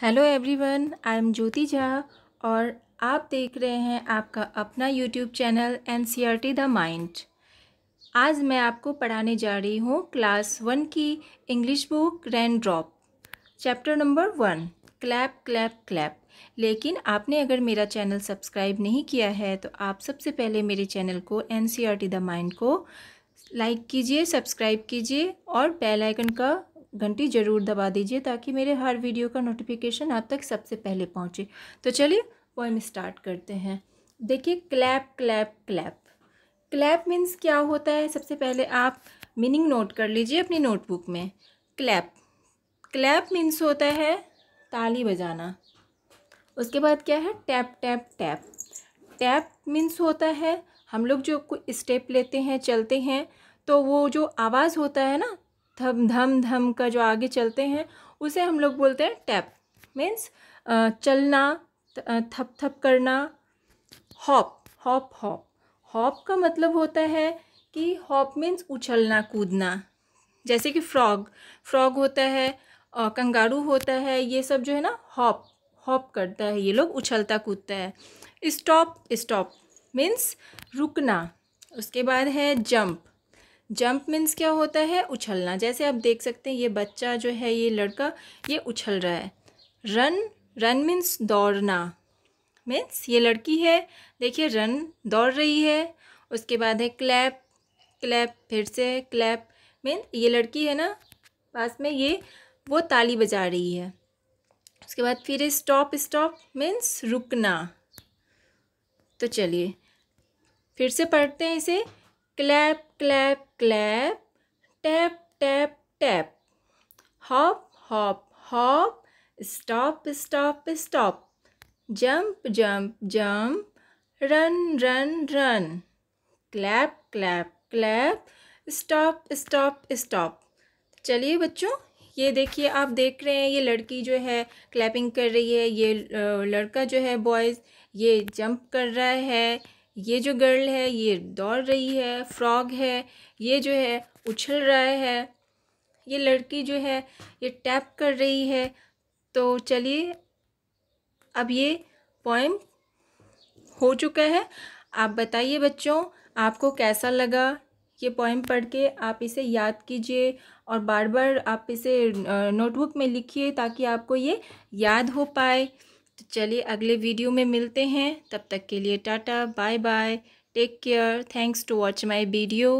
hello everyone I am Jyoti Jha और आप देख रहे हैं आपका अपना YouTube channel N C R T the mind आज मैं आपको पढ़ाने जा रही हूँ क्लास वन की English book rain drop chapter number one clap clap clap लेकिन आपने अगर मेरा चैनल सब्सक्राइब नहीं किया है तो आप सबसे पहले मेरे चैनल को N C R T the mind को लाइक कीजिए सब्सक्राइब कीजिए और बेल आइकन का घंटी ज़रूर दबा दीजिए ताकि मेरे हर वीडियो का नोटिफिकेशन आप तक सबसे पहले पहुँचे तो चलिए पोइम स्टार्ट करते हैं देखिए clap clap clap clap means क्या होता है सबसे पहले आप मीनिंग नोट कर लीजिए अपनी नोटबुक में क्लैप क्लैप मीन्स होता है ताली बजाना उसके बाद क्या है tap tap tap tap means होता है हम लोग जो स्टेप लेते हैं चलते हैं तो वो जो आवाज़ होता है ना धम धम धम का जो आगे चलते हैं उसे हम लोग बोलते हैं टैप मीन्स चलना थप थप करना हॉप हॉप हॉप हॉप का मतलब होता है कि हॉप मीन्स उछलना कूदना जैसे कि फ्रॉग फ्रॉग होता है कंगारू होता है ये सब जो है ना हॉप हॉप करता है ये लोग उछलता कूदता है स्टॉप स्टॉप मीन्स रुकना उसके बाद है जंप जंप मीन्स क्या होता है उछलना जैसे आप देख सकते हैं ये बच्चा जो है ये लड़का ये उछल रहा है रन रन मीन्स दौड़ना मीन्स ये लड़की है देखिए रन दौड़ रही है उसके बाद है क्लैप क्लैप फिर से क्लैप मीन ये लड़की है ना पास में ये वो ताली बजा रही है उसके बाद फिर स्टॉप स्टॉप मीन्स रुकना तो चलिए फिर से पढ़ते हैं इसे clap clap clap tap tap tap hop hop hop stop stop stop jump jump jump run run run clap clap clap stop stop stop चलिए बच्चों ये देखिए आप देख रहे हैं ये लड़की जो है क्लैपिंग कर रही है ये लड़का जो है बॉयज़ ये जंप कर रहा है ये जो गर्ल है ये दौड़ रही है फ्रॉग है ये जो है उछल रहा है ये लड़की जो है ये टैप कर रही है तो चलिए अब ये पोएम हो चुका है आप बताइए बच्चों आपको कैसा लगा ये पोएम पढ़ के आप इसे याद कीजिए और बार बार आप इसे नोटबुक में लिखिए ताकि आपको ये याद हो पाए तो चलिए अगले वीडियो में मिलते हैं तब तक के लिए tata bye bye take care thanks to watch my video